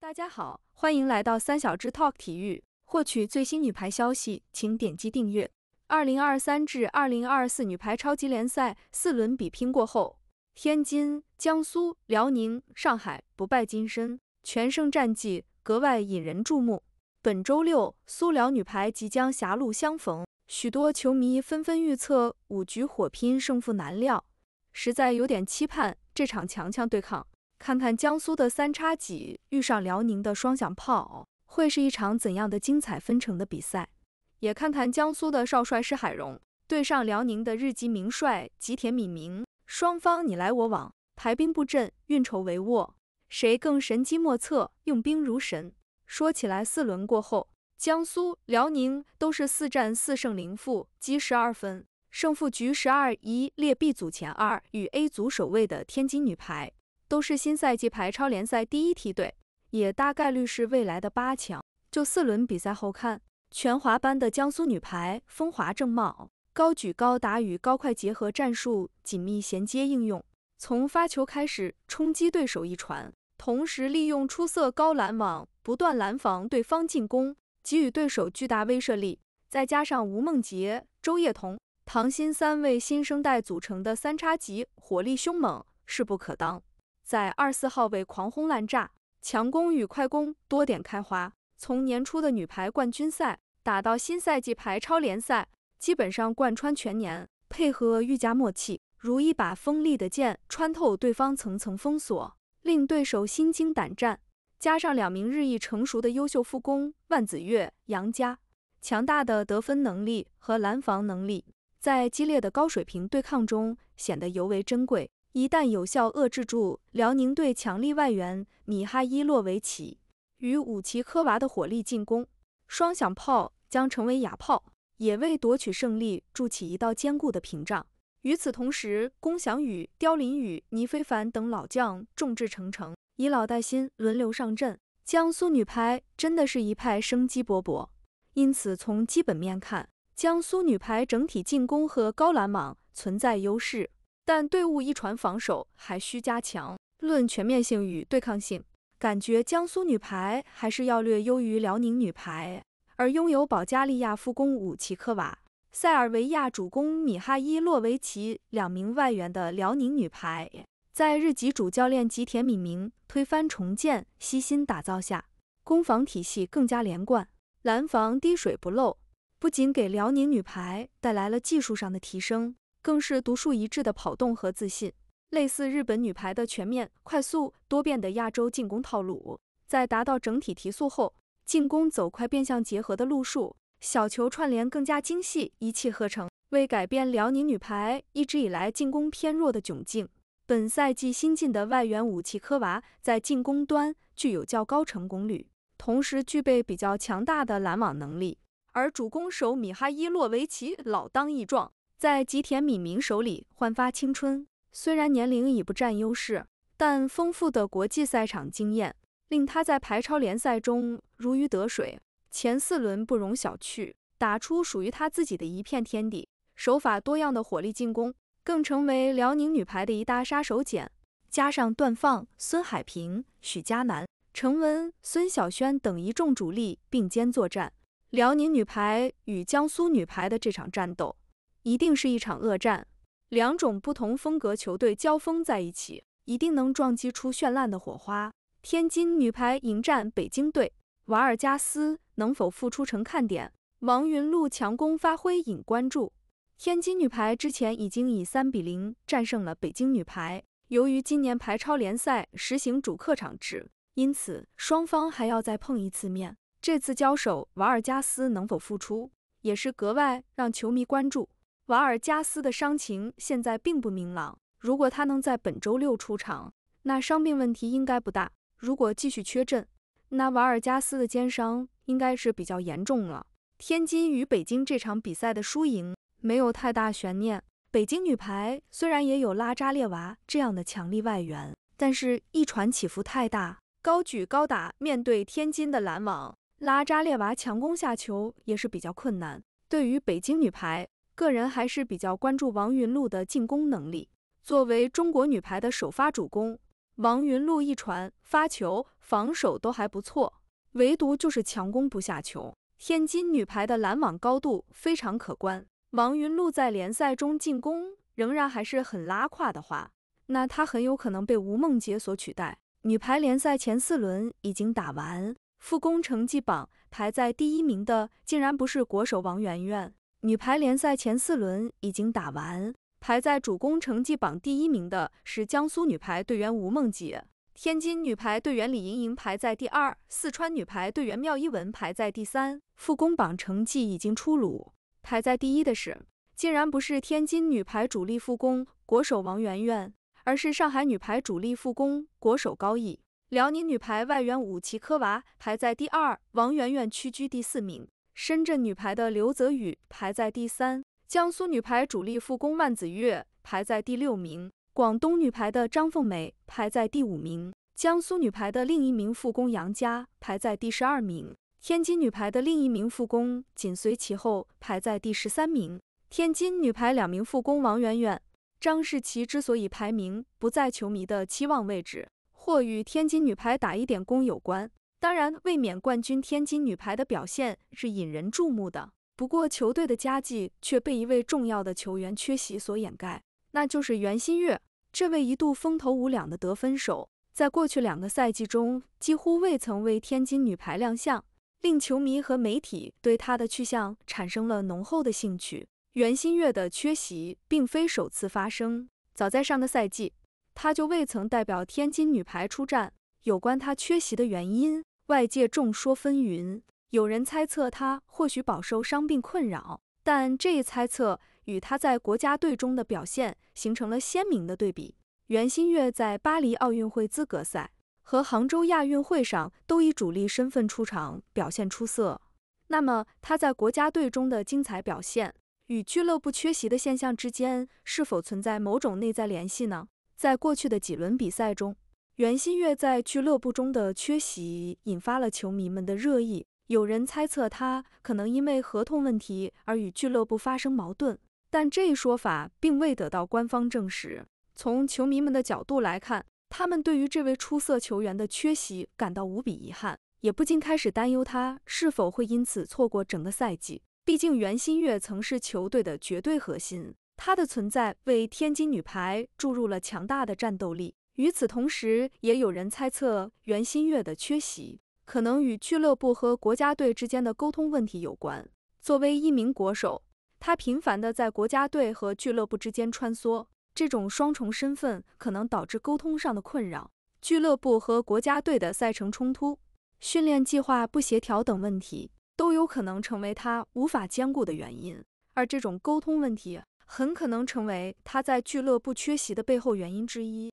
大家好，欢迎来到三小只 Talk 体育，获取最新女排消息，请点击订阅。二零二三至二零二四女排超级联赛四轮比拼过后，天津、江苏、辽宁、上海不败金身，全胜战绩格外引人注目。本周六，苏辽女排即将狭路相逢，许多球迷纷纷预测五局火拼，胜负难料，实在有点期盼这场强强对抗。看看江苏的三叉戟遇上辽宁的双响炮，会是一场怎样的精彩纷呈的比赛？也看看江苏的少帅施海荣对上辽宁的日籍名帅吉田敏明，双方你来我往，排兵布阵，运筹帷幄，谁更神机莫测，用兵如神？说起来，四轮过后，江苏、辽宁都是四战四胜零负，积十二分，胜负局十二一列 B 组前二，与 A 组首位的天津女排。都是新赛季排超联赛第一梯队，也大概率是未来的八强。就四轮比赛后看，全华班的江苏女排风华正茂，高举高打与高快结合战术紧密衔接应用，从发球开始冲击对手一传，同时利用出色高拦网不断拦防对方进攻，给予对手巨大威慑力。再加上吴梦洁、周叶彤、唐鑫三位新生代组成的三叉戟，火力凶猛，势不可当。在二四号位狂轰滥炸，强攻与快攻多点开花，从年初的女排冠军赛打到新赛季排超联赛，基本上贯穿全年，配合愈加默契，如一把锋利的剑穿透对方层层封锁，令对手心惊胆战。加上两名日益成熟的优秀副攻万子月、杨佳，强大的得分能力和拦防能力，在激烈的高水平对抗中显得尤为珍贵。一旦有效遏制住辽宁队强力外援米哈伊洛维奇与武奇科娃的火力进攻，双响炮将成为哑炮，也为夺取胜利筑起一道坚固的屏障。与此同时，龚翔宇、刁琳宇、倪非凡等老将众志成城，以老带新，轮流上阵。江苏女排真的是一派生机勃勃。因此，从基本面看，江苏女排整体进攻和高拦网存在优势。但队伍一传防守还需加强。论全面性与对抗性，感觉江苏女排还是要略优于辽宁女排。而拥有保加利亚副攻武奇科瓦、塞尔维亚主攻米哈伊洛维奇两名外援的辽宁女排，在日籍主教练吉田敏明推翻重建、悉心打造下，攻防体系更加连贯，拦防滴水不漏，不仅给辽宁女排带来了技术上的提升。更是独树一帜的跑动和自信，类似日本女排的全面、快速、多变的亚洲进攻套路，在达到整体提速后，进攻走快变相结合的路数，小球串联更加精细，一气呵成。为改变辽宁女排一直以来进攻偏弱的窘境，本赛季新进的外援武器科娃在进攻端具有较高成功率，同时具备比较强大的拦网能力，而主攻手米哈伊洛维奇老当益壮。在吉田敏明手里焕发青春，虽然年龄已不占优势，但丰富的国际赛场经验令他在排超联赛中如鱼得水。前四轮不容小觑，打出属于他自己的一片天地。手法多样的火力进攻更成为辽宁女排的一大杀手锏。加上段放、孙海平、许佳楠、程文、孙晓轩等一众主力并肩作战，辽宁女排与江苏女排的这场战斗。一定是一场恶战，两种不同风格球队交锋在一起，一定能撞击出绚烂的火花。天津女排迎战北京队，瓦尔加斯能否复出成看点，王云璐强攻发挥引关注。天津女排之前已经以三比零战胜了北京女排，由于今年排超联赛实行主客场制，因此双方还要再碰一次面。这次交手，瓦尔加斯能否复出，也是格外让球迷关注。瓦尔加斯的伤情现在并不明朗。如果他能在本周六出场，那伤病问题应该不大。如果继续缺阵，那瓦尔加斯的肩伤应该是比较严重了。天津与北京这场比赛的输赢没有太大悬念。北京女排虽然也有拉扎列娃这样的强力外援，但是一传起伏太大，高举高打面对天津的拦网，拉扎列娃强攻下球也是比较困难。对于北京女排。个人还是比较关注王云璐的进攻能力。作为中国女排的首发主攻，王云璐一传、发球、防守都还不错，唯独就是强攻不下球。天津女排的拦网高度非常可观，王云璐在联赛中进攻仍然还是很拉胯的话，那她很有可能被吴梦洁所取代。女排联赛前四轮已经打完，副攻成绩榜排在第一名的竟然不是国手王媛媛。女排联赛前四轮已经打完，排在主攻成绩榜第一名的是江苏女排队员吴梦洁，天津女排队员李盈莹排在第二，四川女排队员缪一文排在第三。副攻榜成绩已经出炉，排在第一的是竟然不是天津女排主力副攻国手王媛媛，而是上海女排主力副攻国手高毅。辽宁女排外援武奇科娃排在第二，王媛媛屈居第四名。深圳女排的刘泽宇排在第三，江苏女排主力副攻万子月排在第六名，广东女排的张凤梅排在第五名，江苏女排的另一名副攻杨佳排在第十二名，天津女排的另一名副攻紧随其后排在第十三名。天津女排两名副攻王媛媛、张世奇之所以排名不在球迷的期望位置，或与天津女排打一点攻有关。当然，卫冕冠军天津女排的表现是引人注目的，不过球队的佳绩却被一位重要的球员缺席所掩盖，那就是袁心玥。这位一度风头无两的得分手，在过去两个赛季中几乎未曾为天津女排亮相，令球迷和媒体对她的去向产生了浓厚的兴趣。袁心玥的缺席并非首次发生，早在上个赛季，她就未曾代表天津女排出战。有关他缺席的原因，外界众说纷纭。有人猜测他或许饱受伤病困扰，但这一猜测与他在国家队中的表现形成了鲜明的对比。袁心玥在巴黎奥运会资格赛和杭州亚运会上都以主力身份出场，表现出色。那么，他在国家队中的精彩表现与俱乐部缺席的现象之间是否存在某种内在联系呢？在过去的几轮比赛中，袁心玥在俱乐部中的缺席引发了球迷们的热议，有人猜测她可能因为合同问题而与俱乐部发生矛盾，但这一说法并未得到官方证实。从球迷们的角度来看，他们对于这位出色球员的缺席感到无比遗憾，也不禁开始担忧她是否会因此错过整个赛季。毕竟，袁心玥曾是球队的绝对核心，她的存在为天津女排注入了强大的战斗力。与此同时，也有人猜测袁心玥的缺席可能与俱乐部和国家队之间的沟通问题有关。作为一名国手，他频繁地在国家队和俱乐部之间穿梭，这种双重身份可能导致沟通上的困扰。俱乐部和国家队的赛程冲突、训练计划不协调等问题，都有可能成为他无法兼顾的原因。而这种沟通问题，很可能成为他在俱乐部缺席的背后原因之一。